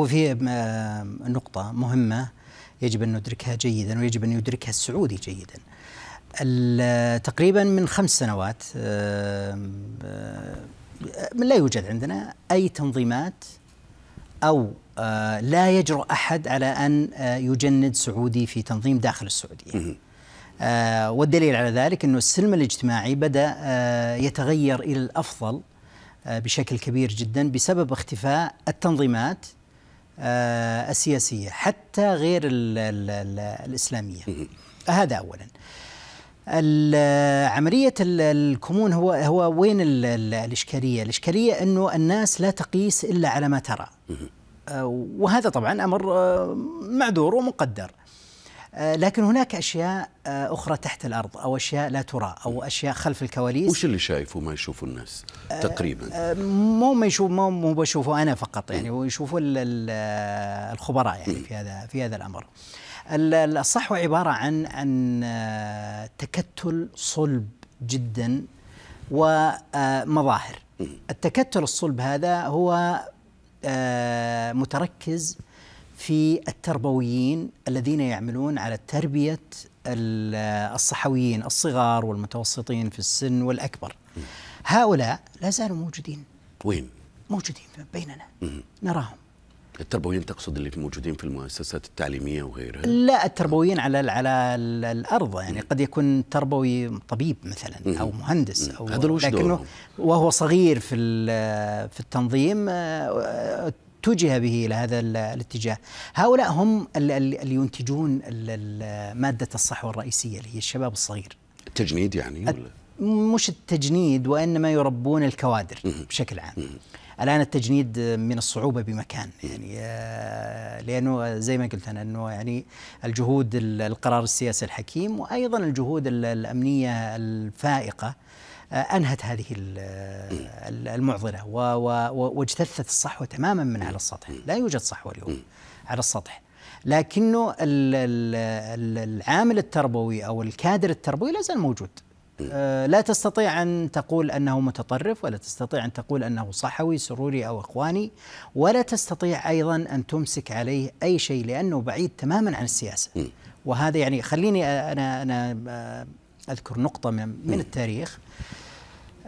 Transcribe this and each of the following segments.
هو في نقطة مهمة يجب أن ندركها جيدا ويجب أن يدركها السعودي جيدا تقريبا من خمس سنوات لا يوجد عندنا أي تنظيمات أو لا يجرؤ أحد على أن يجند سعودي في تنظيم داخل السعودية والدليل على ذلك أنه السلم الاجتماعي بدأ يتغير إلى الأفضل بشكل كبير جدا بسبب اختفاء التنظيمات آه، السياسية حتى غير ال ال الإسلامية هذا أولا آه، عملية الكمون هو هو وين الـ ال الإشكالية؟ الإشكالية أنه الناس لا تقيس إلا على ما ترى آه، وهذا طبعا أمر معذور ومقدر آه، لكن هناك أشياء آه، أخرى تحت الأرض أو أشياء لا ترى أو أشياء خلف الكواليس وش اللي شايفه ما يشوفه الناس آه، تقريبا مو ما يشوف مو مو بشوفه أنا فقط يعني ويشوفه الخبراء يعني في هذا في هذا الأمر الصحوة عبارة عن عن تكتل صلب جدا ومظاهر التكتل الصلب هذا هو متركز في التربويين الذين يعملون على تربية الصحويين الصغار والمتوسطين في السن والأكبر هؤلاء لا زالوا موجودين وين؟ موجودين بيننا نراهم التربويين تقصد اللي موجودين في المؤسسات التعليميه وغيرها؟ لا التربويين على على الارض يعني قد يكون تربوي طبيب مثلا او مهندس او هذا لكنه وهو صغير في في التنظيم آه، اتجه به الى هذا الاتجاه هؤلاء هم اللي ينتجون ماده الصحوه الرئيسيه اللي هي الشباب الصغير التجنيد يعني ولا؟ مش التجنيد وانما يربون الكوادر بشكل عام الان التجنيد من الصعوبه بمكان يعني آه، لانه زي ما قلت انا انه يعني الجهود القرار السياسي الحكيم وايضا الجهود الامنيه الفائقه آه، انهت هذه المعضله واجتثت الصحوه تماما من على السطح، لا يوجد صحوه اليوم على السطح. لكنه العامل التربوي او الكادر التربوي لا زال موجود. آه، لا تستطيع أن تقول أنه متطرف ولا تستطيع أن تقول أنه صحوي سروري أو إخواني ولا تستطيع أيضا أن تمسك عليه أي شيء لأنه بعيد تماما عن السياسة وهذا يعني خليني أنا, أنا آه، أذكر نقطة من, من التاريخ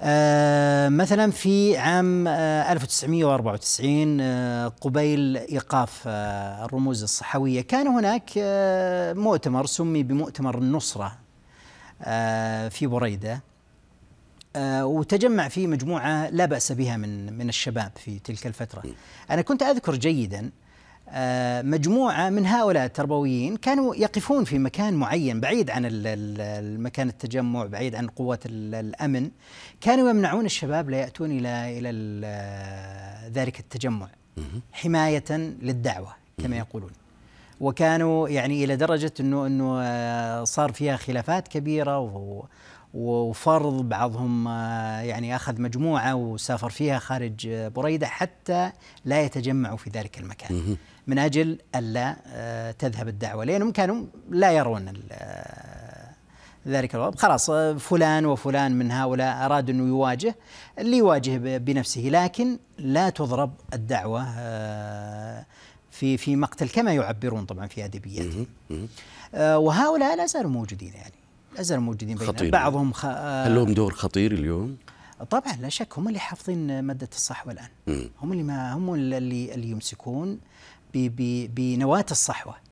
آه، مثلا في عام 1994 آه، آه، قبيل ايقاف الرموز الصحويه كان هناك مؤتمر سمي بمؤتمر النصره في بريده وتجمع فيه مجموعه لا باس بها من من الشباب في تلك الفتره انا كنت اذكر جيدا آه، مجموعة من هؤلاء التربويين كانوا يقفون في مكان معين بعيد عن مكان التجمع بعيد عن قوات الأمن كانوا يمنعون الشباب لا يأتون إلى إلى آه، ذلك التجمع حماية للدعوة كما يقولون وكانوا يعني إلى درجة أنه أنه آه، صار فيها خلافات كبيرة وفرض بعضهم آه، يعني أخذ مجموعة وسافر فيها خارج آه، بريدة حتى لا يتجمعوا في ذلك المكان من أجل ألا آه، تذهب الدعوة لأنهم كانوا لا يرون ذلك الوضع خلاص فلان وفلان من هؤلاء أراد أنه يواجه اللي يواجه بنفسه لكن لا تضرب الدعوة في في مقتل كما يعبرون طبعا في أدبياتهم وهؤلاء لا زالوا موجودين يعني لا موجودين بيننا خطير بعضهم خ... آه، هل لهم دور خطير اليوم؟ طبعا لا شك هم اللي حافظين ماده الصحوه الان م. هم اللي ما هم اللي اللي يمسكون بنواه الصحوه